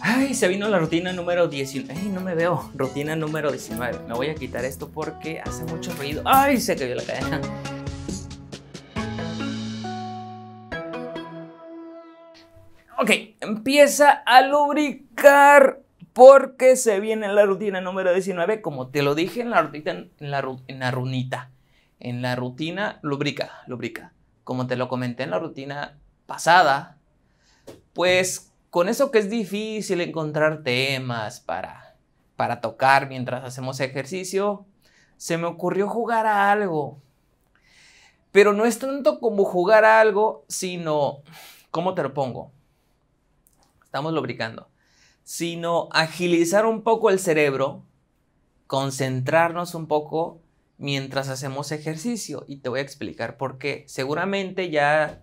Ay, se vino la rutina número 19. Ay, no me veo. Rutina número 19. Me voy a quitar esto porque hace mucho ruido. Ay, se cayó la cadena. Ok, empieza a lubricar porque se viene la rutina número 19. Como te lo dije en la rutina, en la, en la runita. En la rutina, lubrica, lubrica. Como te lo comenté en la rutina pasada, pues con eso que es difícil encontrar temas para, para tocar mientras hacemos ejercicio, se me ocurrió jugar a algo. Pero no es tanto como jugar a algo, sino, ¿cómo te lo pongo? Estamos lubricando. Sino agilizar un poco el cerebro, concentrarnos un poco mientras hacemos ejercicio. Y te voy a explicar por qué. Seguramente ya,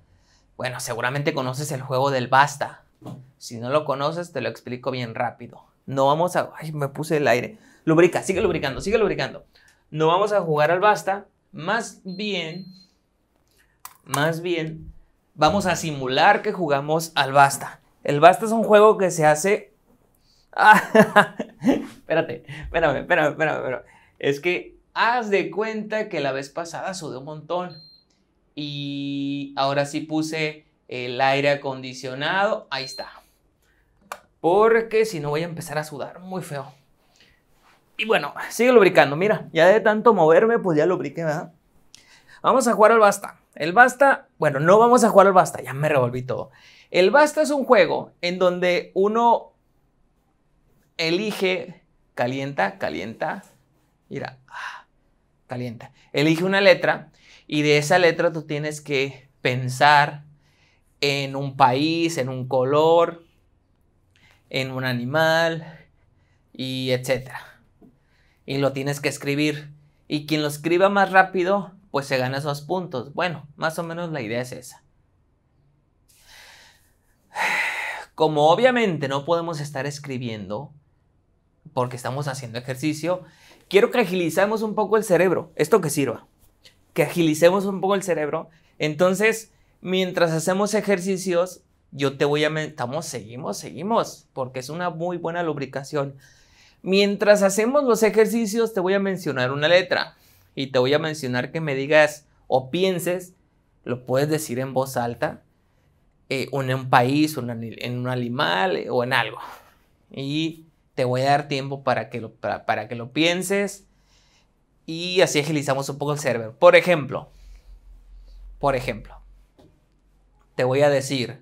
bueno, seguramente conoces el juego del basta. Si no lo conoces, te lo explico bien rápido. No vamos a... Ay, me puse el aire. Lubrica, sigue lubricando, sigue lubricando. No vamos a jugar al basta. Más bien, más bien, vamos a simular que jugamos al basta. El basta es un juego que se hace... Ah, espérate, espérame, espérame, espérame, espérame. Es que haz de cuenta que la vez pasada sudé un montón. Y ahora sí puse el aire acondicionado. Ahí está porque si no voy a empezar a sudar muy feo. Y bueno, sigue lubricando. Mira, ya de tanto moverme, pues ya lubriqué, ¿verdad? Vamos a jugar al basta. El basta, bueno, no vamos a jugar al basta, ya me revolví todo. El basta es un juego en donde uno elige, calienta, calienta, mira, ah, calienta. Elige una letra y de esa letra tú tienes que pensar en un país, en un color, en un animal y etcétera. Y lo tienes que escribir. Y quien lo escriba más rápido, pues se gana esos puntos. Bueno, más o menos la idea es esa. Como obviamente no podemos estar escribiendo porque estamos haciendo ejercicio, quiero que agilicemos un poco el cerebro. Esto que sirva. Que agilicemos un poco el cerebro. Entonces, mientras hacemos ejercicios, yo te voy a... Estamos, seguimos, seguimos, porque es una muy buena lubricación. Mientras hacemos los ejercicios, te voy a mencionar una letra y te voy a mencionar que me digas o pienses, lo puedes decir en voz alta, eh, en un país, en un animal eh, o en algo. Y te voy a dar tiempo para que lo, para, que lo pienses y así agilizamos un poco el server... Por ejemplo, por ejemplo, te voy a decir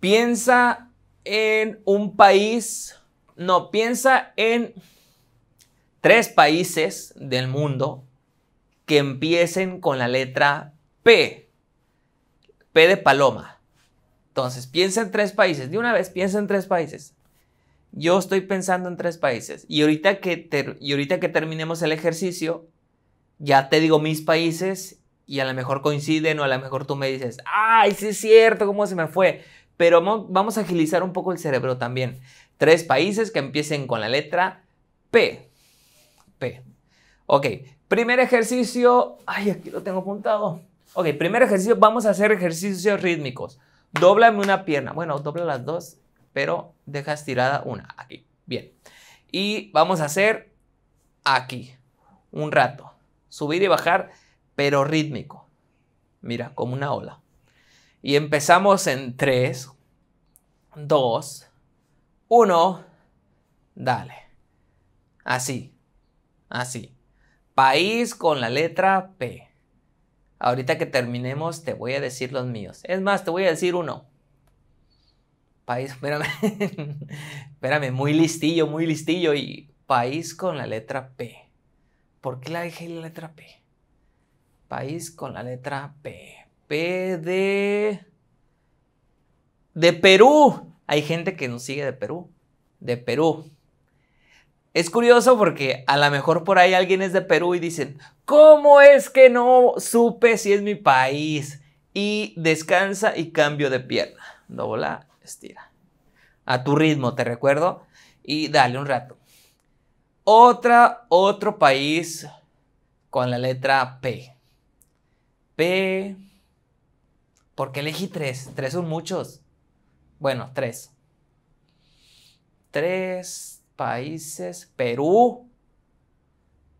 Piensa en un país, no, piensa en tres países del mundo que empiecen con la letra P. P de paloma. Entonces, piensa en tres países. De una vez, piensa en tres países. Yo estoy pensando en tres países. Y ahorita que, y ahorita que terminemos el ejercicio, ya te digo mis países y a lo mejor coinciden o a lo mejor tú me dices, ay, sí es cierto, ¿cómo se me fue? pero vamos a agilizar un poco el cerebro también. Tres países que empiecen con la letra P. P. Ok, primer ejercicio. Ay, aquí lo tengo apuntado. Ok, primer ejercicio, vamos a hacer ejercicios rítmicos. Dóblame una pierna. Bueno, dobla las dos, pero dejas tirada una. Aquí, bien. Y vamos a hacer aquí, un rato. Subir y bajar, pero rítmico. Mira, como una ola. Y empezamos en 3, 2, 1, dale. Así, así. País con la letra P. Ahorita que terminemos te voy a decir los míos. Es más, te voy a decir uno. País, espérame. espérame, muy listillo, muy listillo. Y país con la letra P. ¿Por qué la dejé la letra P? País con la letra P. P de... De Perú. Hay gente que nos sigue de Perú. De Perú. Es curioso porque a lo mejor por ahí alguien es de Perú y dicen, ¿cómo es que no supe si es mi país? Y descansa y cambio de pierna. Dobla, estira. A tu ritmo, te recuerdo. Y dale un rato. Otra, otro país con la letra P. P. ¿Por qué elegí tres? Tres son muchos. Bueno, tres. Tres países. Perú.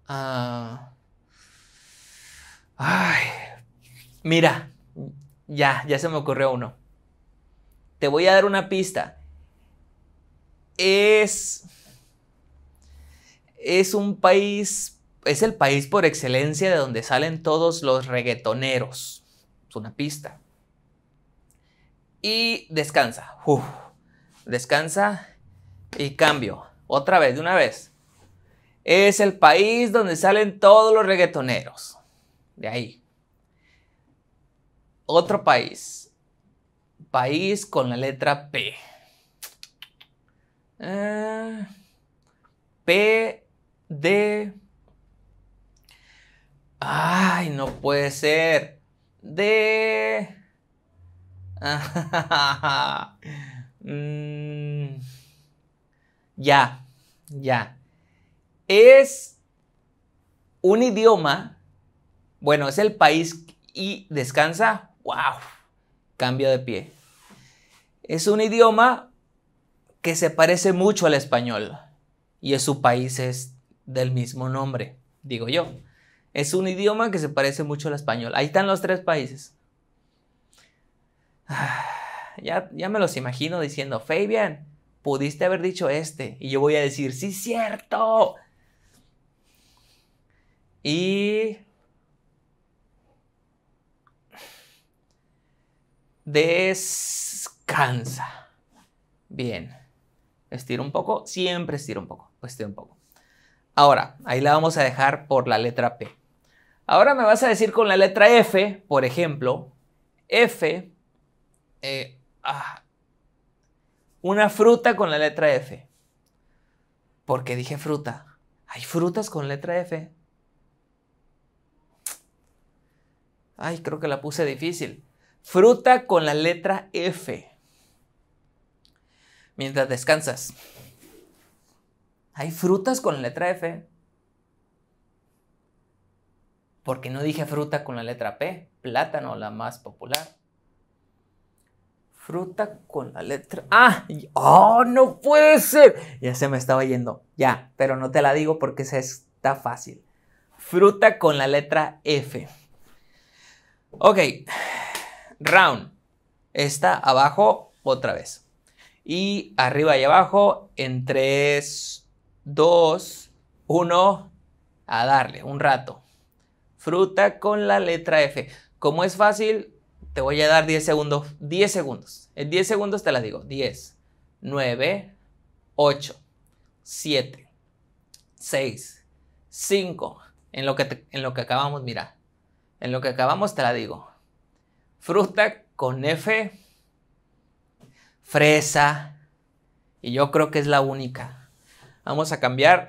Ah. Mira. Ya, ya se me ocurrió uno. Te voy a dar una pista. Es. Es un país. Es el país por excelencia de donde salen todos los reggaetoneros. Es una pista y descansa. descansa y cambio. Otra vez, de una vez. Es el país donde salen todos los reggaetoneros. De ahí. Otro país. País con la letra P. Ah. P D. Ay, no puede ser. De... Mm, ya, ya. Es un idioma, bueno, es el país y descansa, wow, cambio de pie. Es un idioma que se parece mucho al español y es su país es del mismo nombre, digo yo. Es un idioma que se parece mucho al español. Ahí están los tres países. Ya, ya me los imagino diciendo, Fabian, pudiste haber dicho este. Y yo voy a decir, sí, cierto. Y... Descansa. Bien. Estiro un poco. Siempre estiro un poco. Estiro un poco. Ahora, ahí la vamos a dejar por la letra P. Ahora me vas a decir con la letra F, por ejemplo, F eh, ah, una fruta con la letra F. Porque dije fruta. ¿Hay frutas con letra F? Ay, creo que la puse difícil. Fruta con la letra F. Mientras descansas. ¿Hay frutas con la letra F? Porque no dije fruta con la letra P. Plátano, la más popular. Fruta con la letra A. ¡Oh, no puede ser! Ya se me estaba yendo. Ya, pero no te la digo porque se está fácil. Fruta con la letra F. Ok. Round. Está abajo otra vez. Y arriba y abajo en 3, 2, 1. A darle un rato. Fruta con la letra F. Como es fácil, te voy a dar 10 segundos. 10 segundos. En 10 segundos te la digo. 10, 9, 8, 7, 6, 5. En lo que, en lo que acabamos, mira. En lo que acabamos te la digo. Fruta con F, fresa. Y yo creo que es la única. Vamos a cambiar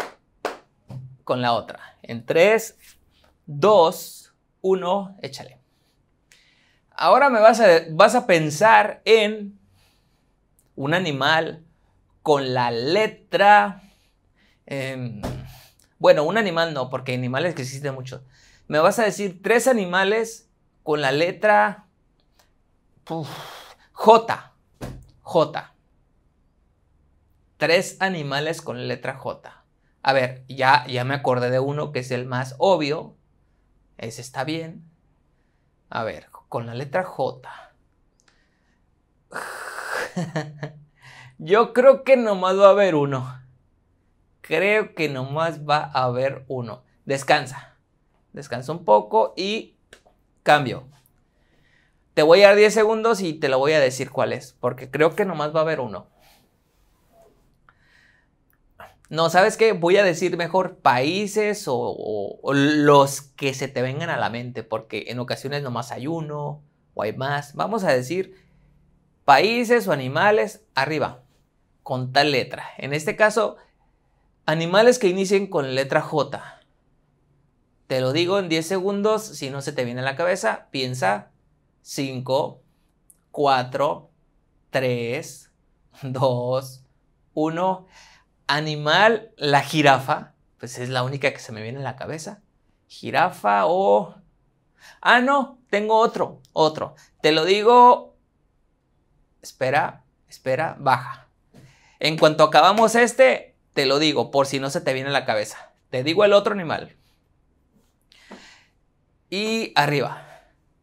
con la otra. En 3, 2, 1, échale ahora me vas a, vas a pensar en un animal con la letra... Em, bueno, un animal no, porque animales que existen muchos. Me vas a decir tres animales con la letra J. J. Tres animales con la letra J. A ver, ya, ya me acordé de uno que es el más obvio. Ese está bien. A ver, con la letra J. Yo creo que nomás va a haber uno. Creo que nomás va a haber uno. Descansa. Descansa un poco y cambio. Te voy a dar 10 segundos y te lo voy a decir cuál es, porque creo que nomás va a haber uno. No, ¿sabes qué? Voy a decir mejor países o, los que se te vengan a la mente, porque en ocasiones nomás hay uno o hay más. Vamos a decir países o animales arriba, con tal letra. En este caso, animales que inicien con letra J. Te lo digo en 10 segundos, si no se te viene a la cabeza, piensa 5, 4, 3, 2, 1 animal, la jirafa, pues es la única que se me viene a la cabeza. Jirafa o... Ah, no, tengo otro, otro. Te lo digo... Espera, espera, baja. En cuanto acabamos este, te lo digo, por si no se te viene a la cabeza. Te digo el otro animal. Y arriba.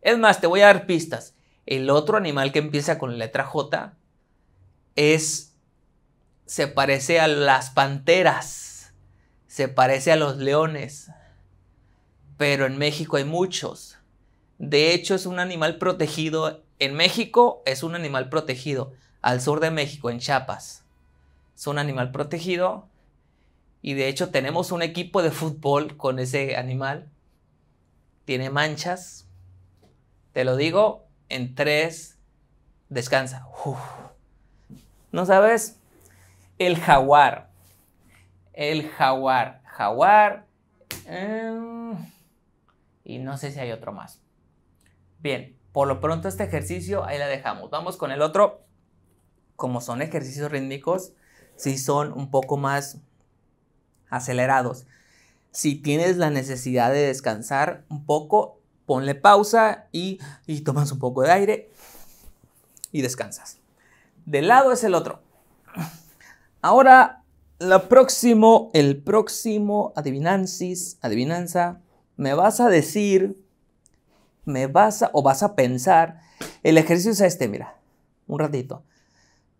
Es más, te voy a dar pistas. El otro animal que empieza con la letra J es se parece a las panteras, se parece a los leones, pero en México hay muchos. De hecho, es un animal protegido. En México es un animal protegido, al sur de México, en Chiapas. Es un animal protegido y de hecho tenemos un equipo de fútbol con ese animal. Tiene manchas. Te lo digo, en tres, descansa. No sabes el jaguar. El jaguar. Jaguar. Em, y no sé si hay otro más. Bien, por lo pronto este ejercicio ahí la dejamos. Vamos con el otro. Como son ejercicios rítmicos, sí son un poco más acelerados. Si tienes la necesidad de descansar un poco, ponle pausa y, y tomas un poco de aire y descansas. Del lado es el otro. Ahora, la próximo, el próximo adivinanzis adivinanza, me vas a decir, me vas a, o vas a pensar, el ejercicio es este, mira, un ratito,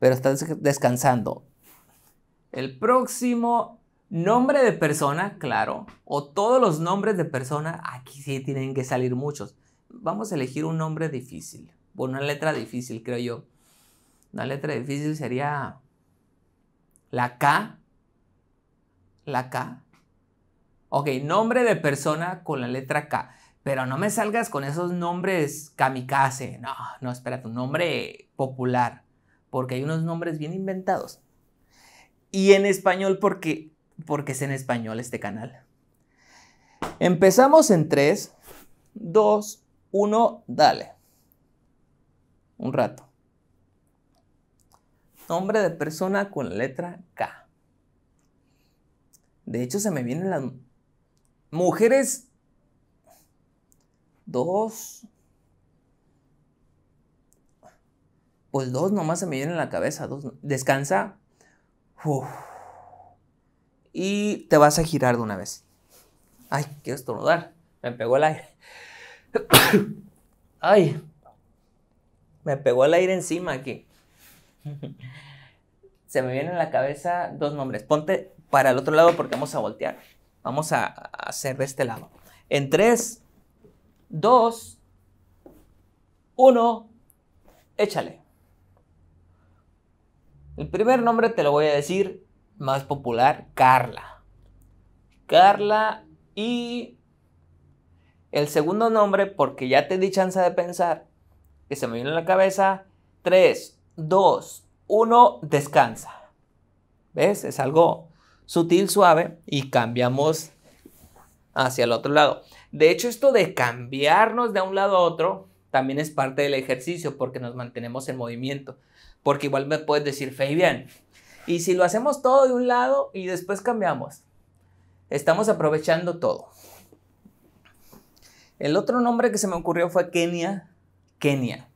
pero estás descansando. El próximo nombre de persona, claro, o todos los nombres de persona, aquí sí tienen que salir muchos. Vamos a elegir un nombre difícil, una letra difícil, creo yo. Una letra difícil sería la K. La K. Ok, nombre de persona con la letra K. Pero no me salgas con esos nombres kamikaze. No, no, espera, tu nombre popular. Porque hay unos nombres bien inventados. Y en español, porque, porque es en español este canal. Empezamos en 3, 2, 1, dale. Un rato. Nombre de persona con letra K. De hecho, se me vienen las mujeres. Dos. Pues dos nomás se me vienen en la cabeza. Dos. Descansa. Y te vas a girar de una vez. Ay, quiero estornudar. Me pegó el aire. Ay. Me pegó el aire encima aquí. Se me vienen a la cabeza dos nombres. Ponte para el otro lado porque vamos a voltear. Vamos a, hacer de este lado. En tres, 2, 1, échale. El primer nombre te lo voy a decir más popular, Carla. Carla y el segundo nombre, porque ya te di chance de pensar, que se me viene en la cabeza, 3, Dos. Uno. descansa. ¿Ves? Es algo sutil, suave y cambiamos hacia el otro lado. De hecho, esto de cambiarnos de un lado a otro también es parte del ejercicio porque nos mantenemos en movimiento. Porque igual me puedes decir, Fabian, y si lo hacemos todo de un lado y después cambiamos, estamos aprovechando todo. El otro nombre que se me ocurrió fue Kenia. Kenia.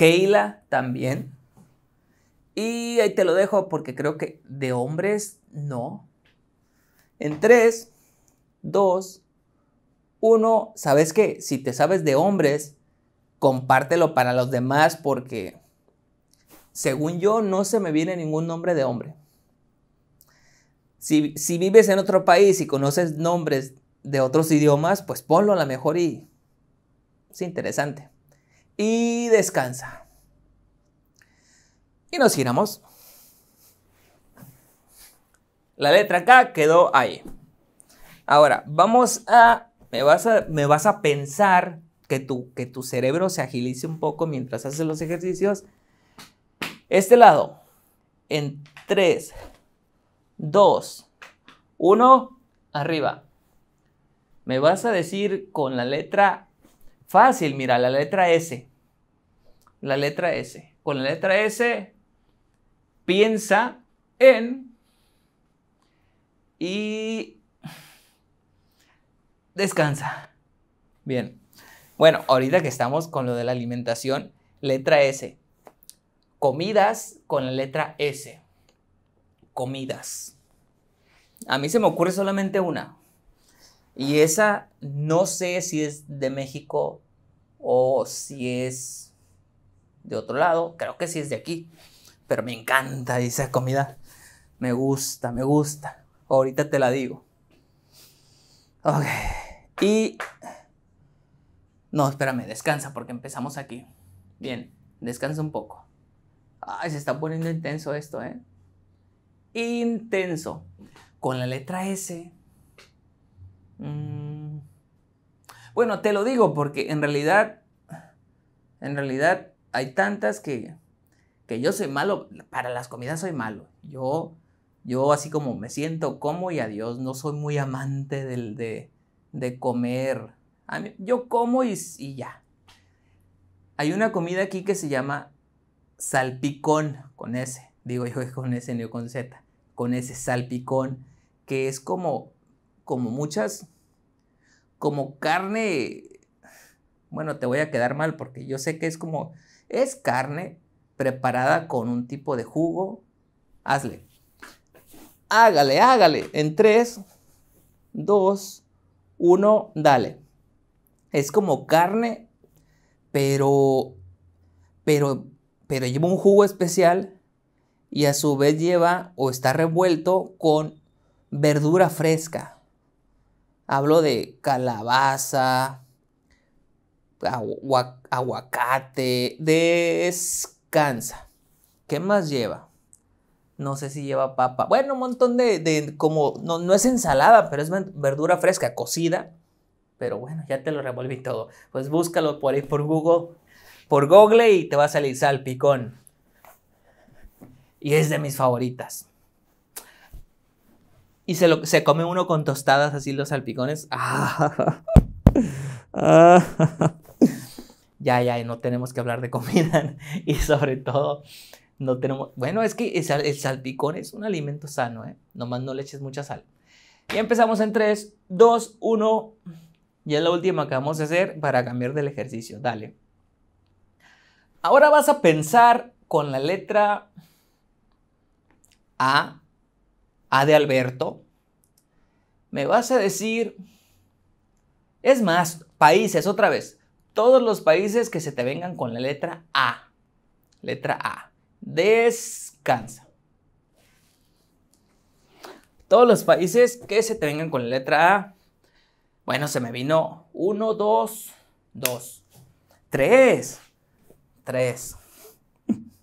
Keila también. Y ahí te lo dejo porque creo que de hombres no. En 3, 2, 1, ¿sabes qué? Si te sabes de hombres, compártelo para los demás porque según yo no se me viene ningún nombre de hombre. Si, si, vives en otro país y conoces nombres de otros idiomas, pues ponlo a lo mejor y es interesante y descansa. Y nos giramos. La letra K quedó ahí. Ahora, vamos a... Me vas a, me vas a pensar que tu, que tu cerebro se agilice un poco mientras haces los ejercicios. Este lado, en 3, 2, 1, arriba. Me vas a decir con la letra fácil, mira, la letra S la letra S. Con la letra S, piensa en y descansa. Bien. Bueno, ahorita que estamos con lo de la alimentación, letra S. Comidas con la letra S. Comidas. A mí se me ocurre solamente una. Y esa no sé si es de México o si es de otro lado, creo que sí es de aquí, pero me encanta esa comida. Me gusta, me gusta. Ahorita te la digo. Ok. Y... No, espérame, descansa porque empezamos aquí. Bien, descansa un poco. Ay, se está poniendo intenso esto, ¿eh? Intenso. Con la letra S. Mm. Bueno, te lo digo porque en realidad, en realidad hay tantas que, que yo soy malo, para las comidas soy malo. Yo, yo así como me siento como y adiós, no soy muy amante del, de, comer. yo como y, ya. Hay una comida aquí que se llama salpicón, con ese Digo yo con ese no con Z. Con ese salpicón, que es como, como muchas, como carne bueno, te voy a quedar mal porque yo sé que es como es carne preparada con un tipo de jugo. Hazle. Hágale, hágale. En 3, 2, 1, dale. Es como carne, pero, pero, pero lleva un jugo especial y a su vez lleva o está revuelto con verdura fresca. Hablo de calabaza, aguacate, descansa. ¿Qué más lleva? No sé si lleva papa. Bueno, un montón de, como, no, es ensalada, pero es verdura fresca, cocida. Pero bueno, ya te lo revolví todo. Pues búscalo por ahí por Google, por Google y te va a salir salpicón. Y es de mis favoritas. Y se, lo, se come uno con tostadas así los salpicones. Ah. Ah ya, ya, no tenemos que hablar de comida y sobre todo no tenemos, bueno, es que el salpicón es un alimento sano, ¿eh? Nomás no le eches mucha sal. Y empezamos en 3, 2, 1. Y es la última que vamos a hacer para cambiar del ejercicio. Dale. Ahora vas a pensar con la letra A, A de Alberto. Me vas a decir, es más, países otra vez todos los países que se te vengan con la letra A. Letra A. Descansa. Todos los países que se te vengan con la letra A. Bueno, se me vino Uno, dos, dos Tres Tres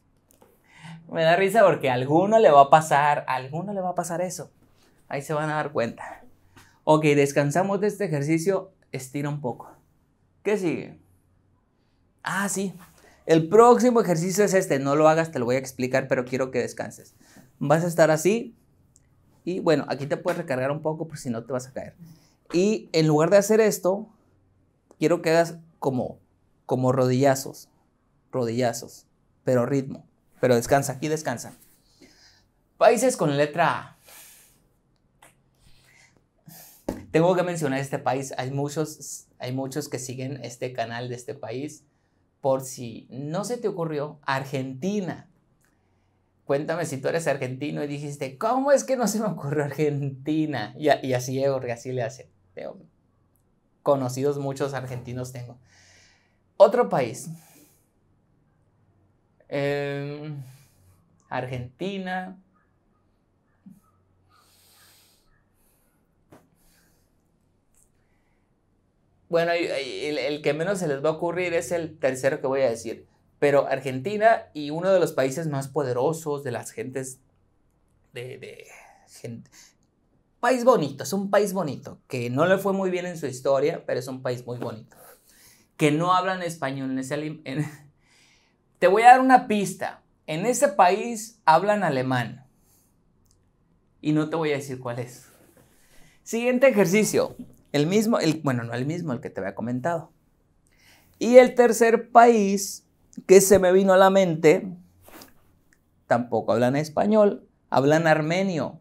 Me da risa porque a alguno le va a pasar, a alguno le va a pasar eso. Ahí se van a dar cuenta. Ok, descansamos de este ejercicio, estira un poco. ¿Qué sigue? Ah, sí. El próximo ejercicio es este. No lo hagas, te lo voy a explicar, pero quiero que descanses. Vas a estar así. Y bueno, aquí te puedes recargar un poco por pues, si no te vas a caer. Y en lugar de hacer esto, quiero que hagas como, como rodillazos. Rodillazos. Pero ritmo. Pero descansa, aquí descansa. Países con letra A. Tengo que mencionar este país. Hay muchos, hay muchos que siguen este canal de este país. Por si no se te ocurrió, Argentina. Cuéntame si tú eres argentino y dijiste, ¿cómo es que no se me ocurrió Argentina? Y, y así es, así le hace. conocidos muchos argentinos tengo. Otro país. Em, Argentina. bueno, el, que menos se les va a ocurrir es el tercero que voy a decir. Pero Argentina y uno de los países más poderosos de las gentes de, país bonito, es un país bonito, que no le fue muy bien en su historia, pero es un país muy bonito, que no hablan español. En te voy a dar una pista, en ese país hablan alemán y no te voy a decir cuál es. Siguiente ejercicio, el mismo, el, bueno, no el mismo, el que te había comentado. Y el tercer país que se me vino a la mente, tampoco hablan español, hablan armenio.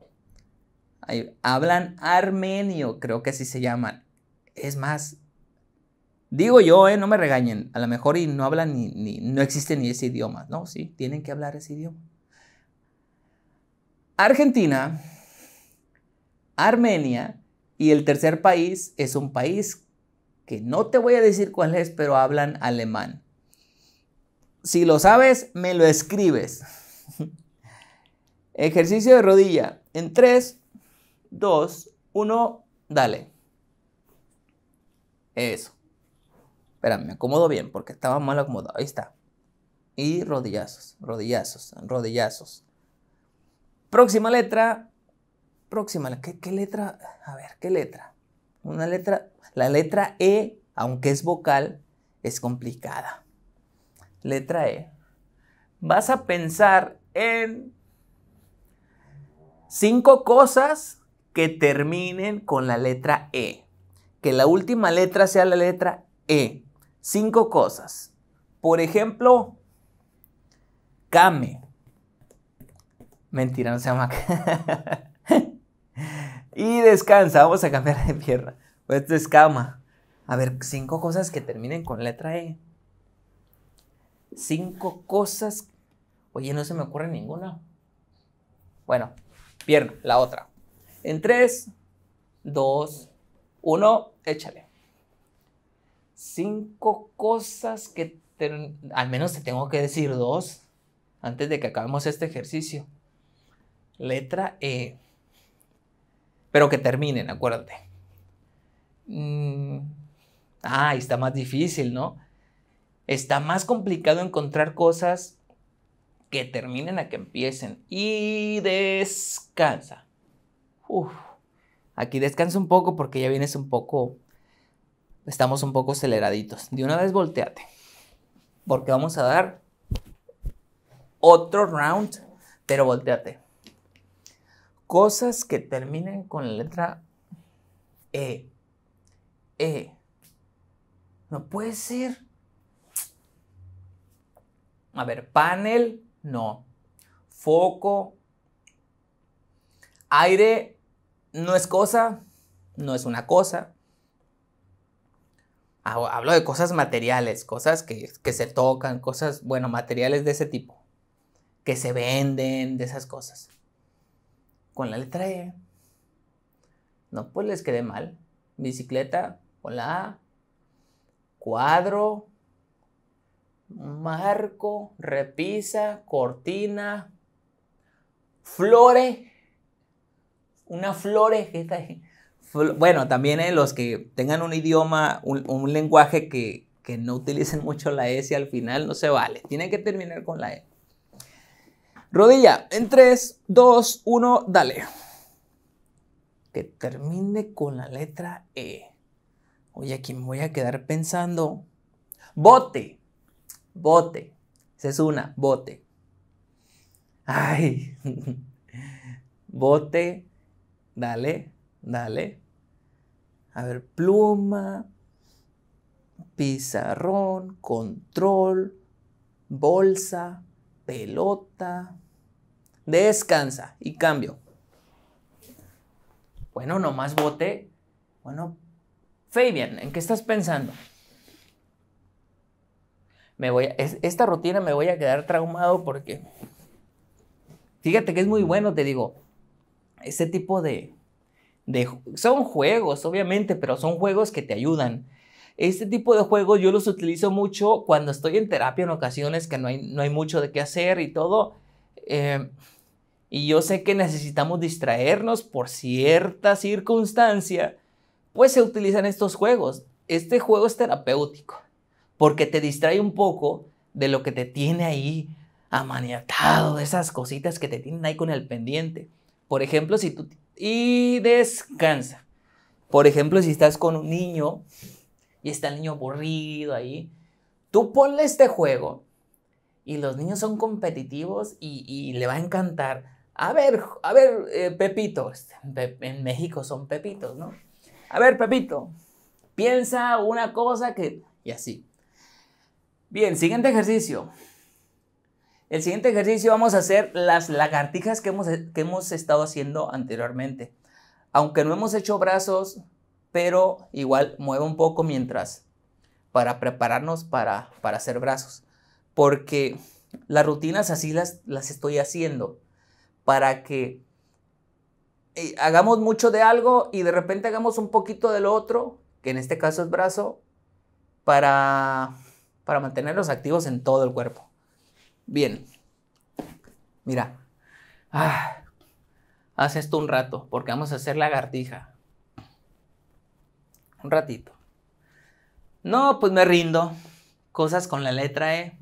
hablan armenio, creo que así se llaman. Es más, digo yo, eh, no me regañen, a lo mejor y no hablan ni, ni, no existe ni ese idioma. No, sí, tienen que hablar ese idioma. Argentina, Armenia, y el tercer país es un país que no te voy a decir cuál es, pero hablan alemán. Si lo sabes, me lo escribes. Ejercicio de rodilla. En 3, 2, 1, dale. Eso. Espera, me acomodo bien porque estaba mal acomodado. Ahí está. Y rodillazos, rodillazos, rodillazos. Próxima letra, próxima. ¿Qué, letra? A ver, ¿qué letra? Una letra. La letra E, aunque es vocal, es complicada. Letra E. Vas a pensar en cinco cosas que terminen con la letra E. Que la última letra sea la letra E. Cinco cosas. Por ejemplo, Kame. Mentira, no se llama. Y descansa, vamos a cambiar de pierna. Pues esto A ver, cinco cosas que terminen con letra E. Cinco cosas. Oye, no se me ocurre ninguna. Bueno, pierna, la otra. En tres, dos, uno, échale. Cinco cosas que al menos te tengo que decir dos antes de que acabemos este ejercicio. Letra E. Pero que terminen, acuérdate. Mm, ah, está más difícil, ¿no? Está más complicado encontrar cosas que terminen a que empiecen. Y descansa. aquí descansa un poco porque ya vienes un poco, estamos un poco aceleraditos. De una vez volteate, porque vamos a dar otro round, pero volteate. Cosas que terminen con la letra E. E. No puede ser. A ver, panel, no. Foco. Aire, no es cosa, no es una cosa. Hablo de cosas materiales, cosas que, que, se tocan, cosas, bueno, materiales de ese tipo, que se venden, de esas cosas con la letra E. No, pues les quedé mal. Bicicleta con la A. Cuadro. Marco. Repisa. Cortina. Flore. Una flore. Bueno, también eh, los que tengan un idioma, un, lenguaje que, que no utilicen mucho la S al final, no se vale. Tienen que terminar con la E. Rodilla, en 3, 2, 1, dale. Que termine con la letra E. Oye, aquí me voy a quedar pensando. Bote, bote. Esa es una, bote. Ay, bote, dale, dale. A ver, pluma, pizarrón, control, bolsa, pelota. Descansa y cambio. Bueno, nomás bote. Bueno, Fabian, ¿en qué estás pensando? Me voy esta rutina me voy a quedar traumado porque fíjate que es muy bueno, te digo, ese tipo de, de son juegos, obviamente, pero son juegos que te ayudan este tipo de juegos yo los utilizo mucho cuando estoy en terapia en ocasiones que no hay, no hay mucho de qué hacer y todo. Eh, y yo sé que necesitamos distraernos por cierta circunstancia, pues se utilizan estos juegos. Este juego es terapéutico porque te distrae un poco de lo que te tiene ahí amaniatado, de esas cositas que te tienen ahí con el pendiente. Por ejemplo, si tú... Y descansa. Por ejemplo, si estás con un niño y está el niño aburrido ahí. Tú ponle este juego y los niños son competitivos y, le va a encantar. A ver, a ver, eh, Pepito, este, en México son Pepitos, ¿no? A ver, Pepito, piensa una cosa que... Y así. Bien, siguiente ejercicio. El siguiente ejercicio vamos a hacer las lagartijas que hemos, que hemos estado haciendo anteriormente. Aunque no hemos hecho brazos, pero igual mueva un poco mientras para prepararnos para, para hacer brazos. Porque las rutinas así las, estoy haciendo para que eh, hagamos mucho de algo y de repente hagamos un poquito de lo otro, que en este caso es brazo, para, para activos en todo el cuerpo. Bien, mira, ah, haz esto un rato porque vamos a hacer lagartija un ratito. No, pues me rindo. Cosas con la letra E.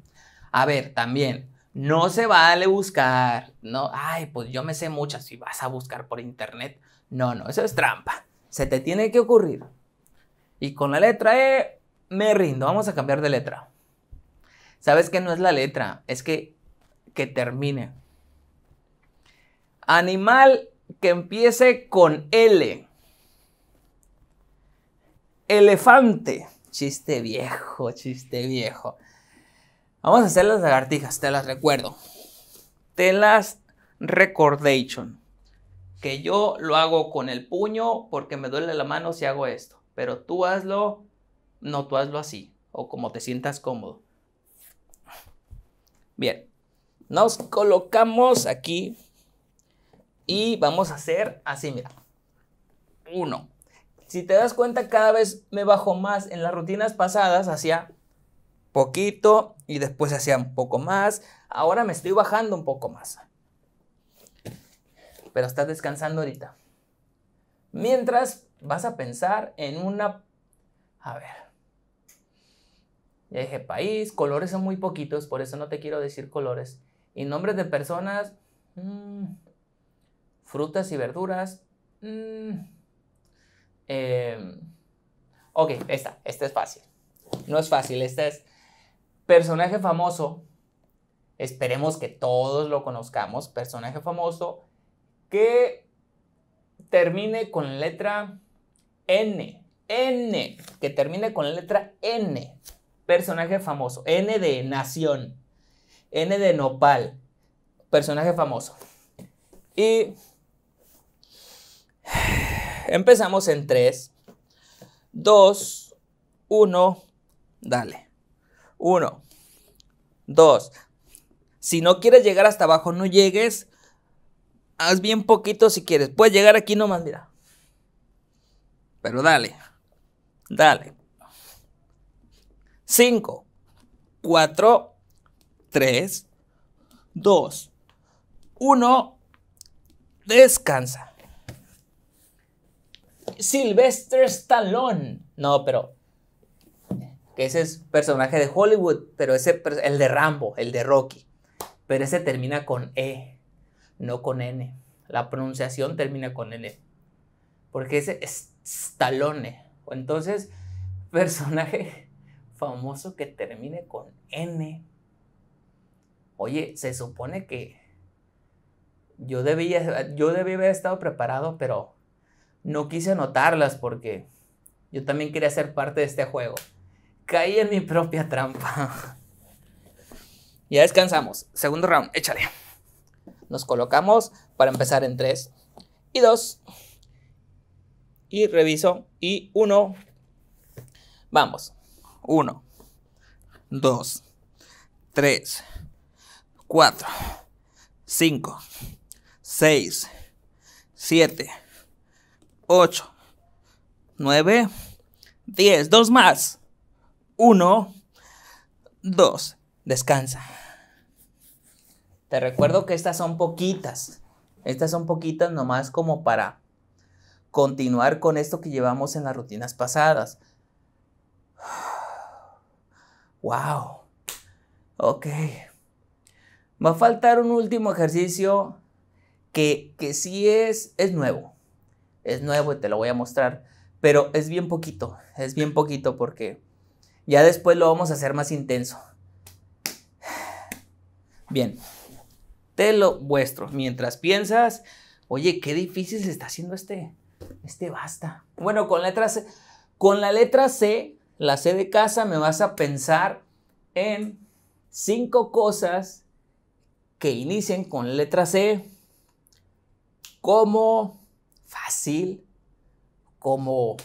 A ver, también, no se vale buscar, no, ay, pues yo me sé muchas si vas a buscar por internet. No, no, eso es trampa. Se te tiene que ocurrir. Y con la letra E, me rindo, vamos a cambiar de letra. ¿Sabes que no es la letra? Es que, que termine. Animal que empiece con L elefante. Chiste viejo, chiste viejo. Vamos a hacer las lagartijas, te las recuerdo. Te las recordation. Que yo lo hago con el puño porque me duele la mano si hago esto. Pero tú hazlo, no tú hazlo así. O como te sientas cómodo. Bien. Nos colocamos aquí y vamos a hacer así, mira. Uno si te das cuenta, cada vez me bajo más. En las rutinas pasadas hacía poquito y después hacía un poco más. Ahora me estoy bajando un poco más. Pero estás descansando ahorita. Mientras vas a pensar en una... A ver. Ya dije país, colores son muy poquitos, por eso no te quiero decir colores. Y nombres de personas... Mm, frutas y verduras. Mmm, Em, ok, esta, esta es fácil. No es fácil, esta es personaje famoso. Esperemos que todos lo conozcamos. Personaje famoso que termine con letra N. N, que termine con la letra N. Personaje famoso. N de nación. N de nopal. Personaje famoso. Y Empezamos en 3, 2, 1, dale. 1, 2. Si no quieres llegar hasta abajo, no llegues. Haz bien poquito si quieres. Puedes llegar aquí nomás, mira. Pero dale. Dale. 5, 4, 3, 2, 1. Descansa. Sylvester Stallone. No, pero que ese es personaje de Hollywood, pero ese el de Rambo, el de Rocky. Pero ese termina con E, no con N. La pronunciación termina con N. Porque ese es Stallone. Entonces, personaje famoso que termine con N. Oye, se supone que yo debía, yo debía haber estado preparado, pero no quise anotarlas porque yo también quería ser parte de este juego. Caí en mi propia trampa. ya descansamos. Segundo round, échale. Nos colocamos para empezar en 3 y 2. Y reviso y 1. Vamos. 1, 2, 3, 4, 5, 6, 7. 8, 9, 10. Dos más. 1, 2. Descansa. Te recuerdo que estas son poquitas. Estas son poquitas nomás como para continuar con esto que llevamos en las rutinas pasadas. Wow. Ok. Va a faltar un último ejercicio que, que sí es, es nuevo es nuevo y te lo voy a mostrar, pero es bien poquito, es bien poquito porque ya después lo vamos a hacer más intenso. Bien, te lo vuestro. Mientras piensas, oye, qué difícil se está haciendo este, este basta. Bueno, con, letra C, con la letra C, la C de casa, me vas a pensar en cinco cosas que inicien con letra C, como fácil, como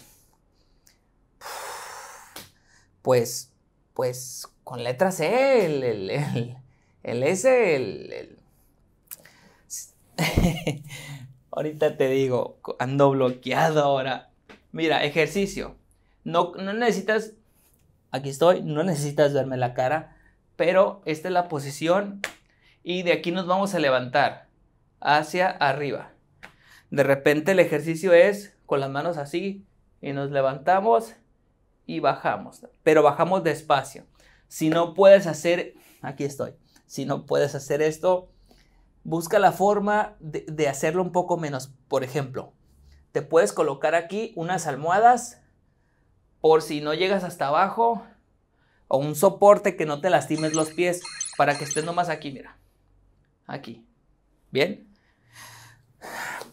pues, pues con letras C, e, el, el, el, el S, el... Ahorita te digo, ando bloqueado ahora. Mira, ejercicio. No, no necesitas, aquí estoy, no necesitas verme la cara, pero esta es la posición y de aquí nos vamos a levantar hacia arriba. De repente el ejercicio es con las manos así y nos levantamos y bajamos, pero bajamos despacio. Si no puedes hacer, aquí estoy, si no puedes hacer esto, busca la forma de, hacerlo un poco menos. Por ejemplo, te puedes colocar aquí unas almohadas por si no llegas hasta abajo o un soporte que no te lastimes los pies para que estés nomás aquí, mira, aquí. ¿Bien?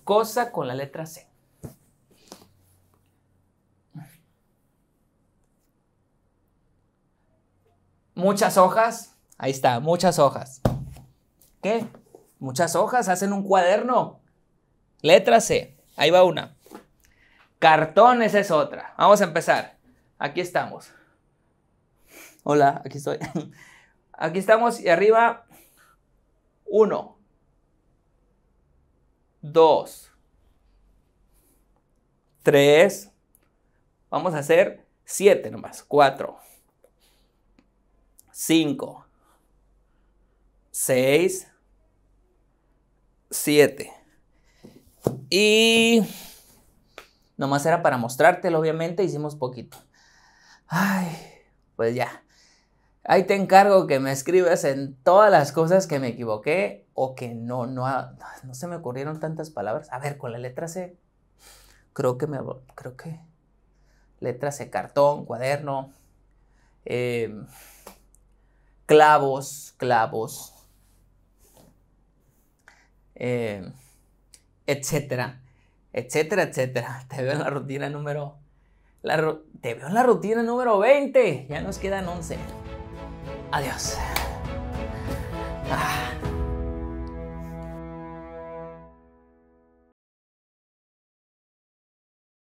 Cosa con la letra C. Muchas hojas. Ahí está, muchas hojas. ¿Qué? Muchas hojas, hacen un cuaderno. Letra C. Ahí va una. Cartones es otra. Vamos a empezar. Aquí estamos. Hola, aquí estoy. Aquí estamos y arriba uno. 2, 3, vamos a hacer 7 nomás, 4, 5, 6, 7. Y nomás era para mostrártelo, obviamente, hicimos poquito. Ay, pues ya. Ahí te encargo que me escribas en todas las cosas que me equivoqué o que no, no, no se me ocurrieron tantas palabras. A ver, con la letra C, creo que me, creo que, letra C, cartón, cuaderno, em, clavos, clavos, em, etcétera, etcétera, etcétera. Te veo en la rutina número, te veo en la rutina número 20, ya nos quedan 11. Adiós. Ah.